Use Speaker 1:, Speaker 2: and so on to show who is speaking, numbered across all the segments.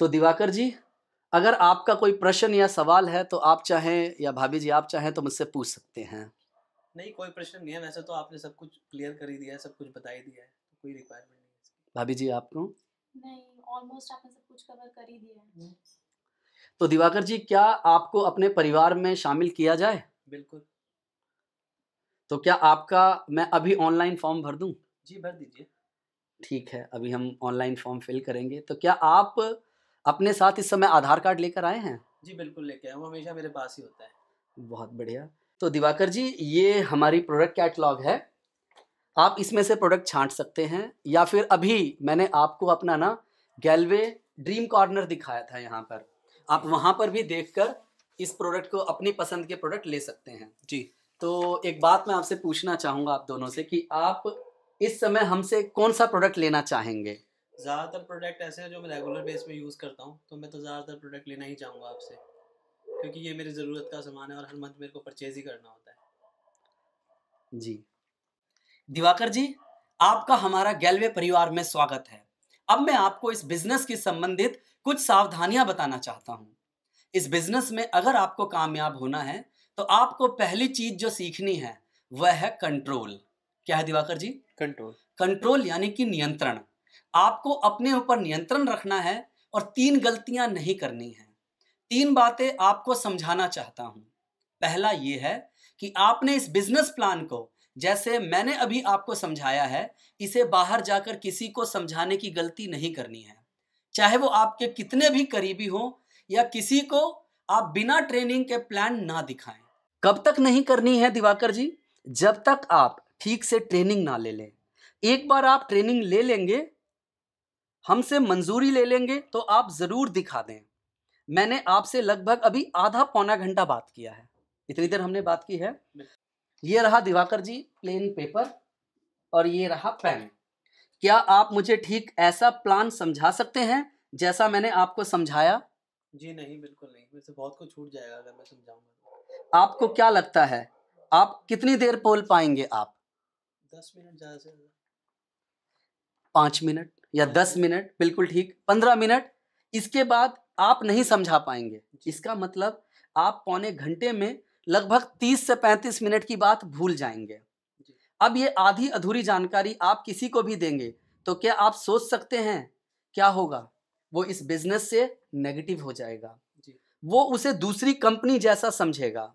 Speaker 1: तो दिवाकर जी अगर आपका कोई प्रश्न या सवाल है तो आप चाहें या भाभी जी आप चाहें तो मुझसे पूछ सकते हैं नहीं कोई प्रश्न नहीं है वैसे तो आपने सब कुछ क्लियर कर ही दिया है सब कुछ बता ही दिया है तो कोई रिक्वायरमेंट नहीं है भाभी जी आपको नहीं ऑलमोस्ट आपने सब कुछ कवर कर ही दिया है हम्म। तो दिवाकर जी क्या आपको अपने परिवार में शामिल किया जाए बिल्कुल तो क्या आपका मैं अभी ऑनलाइन फॉर्म भर दूं जी भर दीजिए ठीक है अभी हम ऑनलाइन फॉर्म फिल करेंगे तो क्या आप अपने साथ इस समय आधार कार्ड लेकर आए हैं जी बिल्कुल लेके आए वो हमेशा मेरे पास ही होता है बहुत बढ़िया तो दिवाकर जी ये हमारी प्रोडक्ट कैटलॉग है आप इसमें से प्रोडक्ट छांट सकते हैं या फिर अभी मैंने आपको अपना ना गैलवे ड्रीम कॉर्नर दिखाया था यहाँ पर आप वहाँ पर भी कर इस प्रोडक्ट को अपनी पसंद के प्रोडक्ट ले सकते हैं जी तो एक बात मैं आपसे पूछना चाहूँगा आप दोनों से कि आप इस समय हमसे कौन सा प्रोडक्ट लेना चाहेंगे ज़्यादातर प्रोडक्ट ऐसे हैं जो मैं रेगुलर बेस पे यूज़ करता हूँ तो मैं तो ज़्यादातर प्रोडक्ट लेना ही चाहूँगा आपसे क्योंकि ये मेरी ज़रूरत का सामान है और हर मंथ मेरे को परचेज ही करना होता है जी दिवाकर जी आपका हमारा गैलवे परिवार में स्वागत है अब मैं आपको इस बिजनेस के संबंधित कुछ सावधानियां बताना चाहता हूं इस बिजनेस में अगर आपको कामयाब होना है तो आपको पहली चीज जो सीखनी है वह है कंट्रोल क्या है दिवाकर जी कंट्रोल कंट्रोल यानी कि नियंत्रण आपको अपने ऊपर नियंत्रण रखना है और तीन गलतियां नहीं करनी है तीन बातें आपको समझाना चाहता हूं पहला ये है कि आपने इस बिजनेस प्लान को जैसे मैंने अभी आपको समझाया है इसे बाहर जाकर किसी को समझाने की गलती नहीं करनी है चाहे वो आपके कितने भी करीबी हों या किसी को आप बिना ट्रेनिंग के प्लान ना दिखाएं कब तक नहीं करनी है दिवाकर जी जब तक आप ठीक से ट्रेनिंग ना ले लें एक बार आप ट्रेनिंग ले लेंगे हमसे मंजूरी ले लेंगे तो आप ज़रूर दिखा दें मैंने आपसे लगभग अभी आधा पौना घंटा बात किया है इतनी देर हमने बात की है ये रहा दिवाकर जी प्लेन पेपर और ये रहा पेन क्या आप मुझे ठीक ऐसा प्लान समझा सकते हैं जैसा मैंने आपको समझाया जी नहीं बिल्कुल नहीं मेरे से बहुत कुछ छूट जाएगा अगर मैं समझाऊंगा आपको क्या लगता है आप कितनी देर बोल पाएंगे आप दस मिनट ज़्यादा से ज़्यादा पाँच मिनट या दस मिनट बिल्कुल ठीक पंद्रह मिनट इसके बाद आप नहीं समझा पाएंगे इसका मतलब आप पौने घंटे में लगभग तीस से पैंतीस मिनट की बात भूल जाएंगे अब ये आधी अधूरी जानकारी आप किसी को भी देंगे तो क्या आप सोच सकते हैं क्या होगा वो इस बिजनेस से नेगेटिव हो जाएगा वो उसे दूसरी कंपनी जैसा समझेगा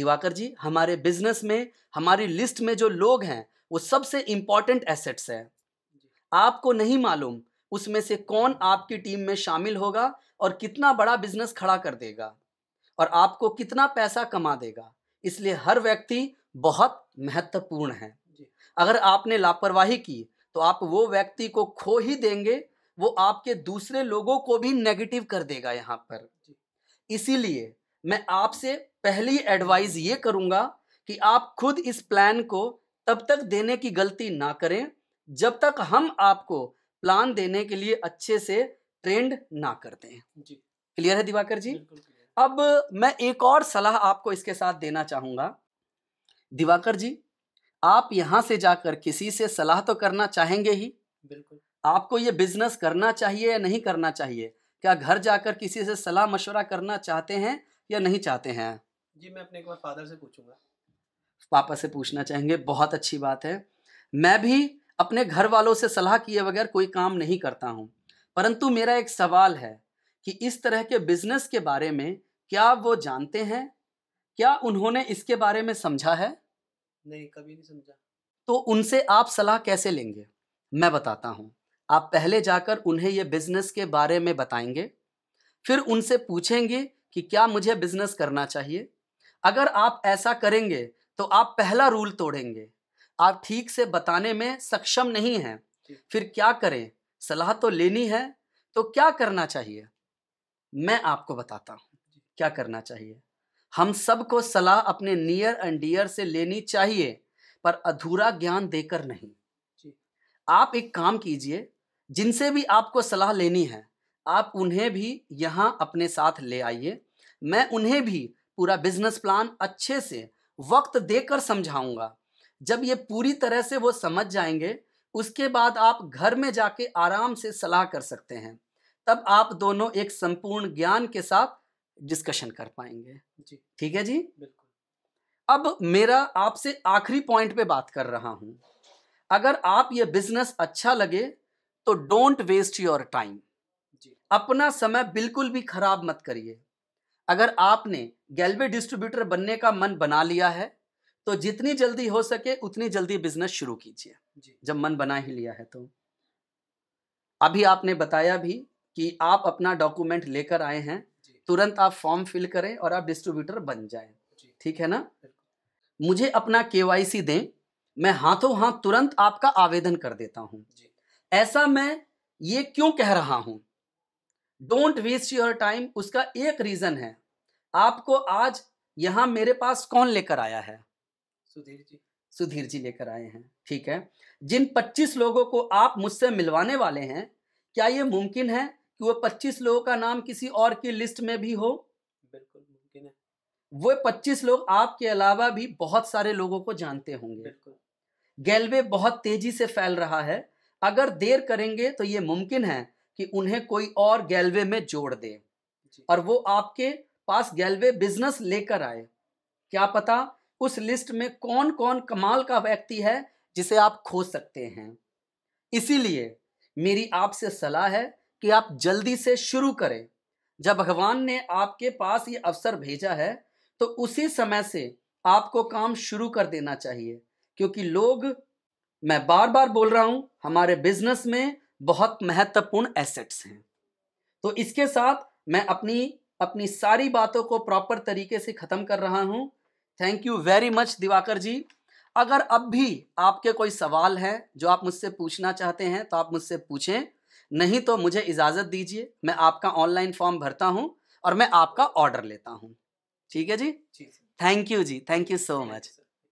Speaker 1: दिवाकर जी हमारे बिजनेस में हमारी लिस्ट में जो लोग हैं वो सबसे इम्पॉर्टेंट एसेट्स हैं आपको नहीं मालूम उसमें से कौन आपकी टीम में शामिल होगा और कितना बड़ा बिजनेस खड़ा कर देगा और आपको कितना पैसा कमा देगा इसलिए हर व्यक्ति बहुत महत्वपूर्ण है अगर आपने लापरवाही की तो आप वो व्यक्ति को खो ही देंगे वो आपके दूसरे लोगों को भी नेगेटिव कर देगा यहाँ पर इसीलिए मैं आपसे पहली एडवाइस ये करूँगा कि आप खुद इस प्लान को तब तक देने की गलती ना करें जब तक हम आपको प्लान देने के लिए अच्छे से ट्रेंड ना कर दें क्लियर है दिवाकर जी अब मैं एक और सलाह आपको इसके साथ देना चाहूंगा दिवाकर जी आप यहां से जाकर किसी से सलाह तो करना चाहेंगे ही बिल्कुल आपको ये बिजनेस करना चाहिए या नहीं करना चाहिए क्या घर जाकर किसी से सलाह मशवरा करना चाहते हैं या नहीं चाहते हैं जी मैं अपने एक बार फादर से पूछूंगा पापा से पूछना चाहेंगे बहुत अच्छी बात है मैं भी अपने घर वालों से सलाह किए बगैर कोई काम नहीं करता हूँ परंतु मेरा एक सवाल है कि इस तरह के बिजनेस के बारे में क्या वो जानते हैं क्या उन्होंने इसके बारे में समझा है नहीं कभी नहीं समझा तो उनसे आप सलाह कैसे लेंगे मैं बताता हूँ आप पहले जाकर उन्हें ये बिजनेस के बारे में बताएंगे फिर उनसे पूछेंगे कि क्या मुझे बिजनेस करना चाहिए अगर आप ऐसा करेंगे तो आप पहला रूल तोड़ेंगे आप ठीक से बताने में सक्षम नहीं हैं फिर क्या करें सलाह तो लेनी है तो क्या करना चाहिए मैं आपको बताता हूँ क्या करना चाहिए हम सबको सलाह अपने नियर एंड डियर से लेनी चाहिए पर अधूरा ज्ञान देकर नहीं आप एक काम कीजिए जिनसे भी आपको सलाह लेनी है आप उन्हें भी यहाँ अपने साथ ले आइए मैं उन्हें भी पूरा बिजनेस प्लान अच्छे से वक्त देकर समझाऊंगा जब ये पूरी तरह से वो समझ जाएंगे उसके बाद आप घर में जाके आराम से सलाह कर सकते हैं तब आप दोनों एक संपूर्ण ज्ञान के साथ डिस्कशन कर पाएंगे जी ठीक है जी बिल्कुल अब मेरा आपसे आखिरी पॉइंट पे बात कर रहा हूं अगर आप ये बिजनेस अच्छा लगे तो डोंट वेस्ट योर टाइम अपना समय बिल्कुल भी खराब मत करिए अगर आपने गैलवे डिस्ट्रीब्यूटर बनने का मन बना लिया है तो जितनी जल्दी हो सके उतनी जल्दी बिजनेस शुरू कीजिए जब मन बना ही लिया है तो अभी आपने बताया भी कि आप अपना डॉक्यूमेंट लेकर आए हैं तुरंत आप फॉर्म फिल करें और आप डिस्ट्रीब्यूटर बन जाए ठीक है ना मुझे अपना के दें मैं हाथों हाथ तुरंत आपका आवेदन कर देता हूँ ऐसा मैं ये क्यों कह रहा हूं डोंट वेस्ट योर टाइम उसका एक रीज़न है आपको आज यहां मेरे पास कौन लेकर आया है सुधीर जी सुधीर जी लेकर आए हैं ठीक है जिन 25 लोगों को आप मुझसे मिलवाने वाले हैं क्या ये मुमकिन है कि वो 25 लोगों का नाम किसी और की लिस्ट में भी हो बिल्कुल मुमकिन है वो 25 लोग आपके अलावा भी बहुत सारे लोगों को जानते होंगे गैलवे बहुत तेजी से फैल रहा है अगर देर करेंगे तो ये मुमकिन है कि उन्हें कोई और गैलवे में जोड़ दे और वो आपके पास गैलवे बिजनेस लेकर आए क्या पता उस लिस्ट में कौन कौन कमाल का व्यक्ति है जिसे आप खोज सकते हैं इसीलिए मेरी आपसे सलाह है कि आप जल्दी से शुरू करें जब भगवान ने आपके पास ये अवसर भेजा है तो उसी समय से आपको काम शुरू कर देना चाहिए क्योंकि लोग मैं बार बार बोल रहा हूं हमारे बिजनेस में बहुत महत्वपूर्ण एसेट्स हैं तो इसके साथ मैं अपनी अपनी सारी बातों को प्रॉपर तरीके से ख़त्म कर रहा हूँ thank you very much Diwakar ji अगर अब भी आपके कोई सवाल हैं जो आप मुझसे पूछना चाहते हैं तो आप मुझसे पूछें नहीं तो मुझे इजाज़त दीजिए मैं आपका ऑनलाइन फॉर्म भरता हूँ और मैं आपका ऑर्डर लेता हूँ ठीक है जी थैंक यू जी थैंक यू सो मच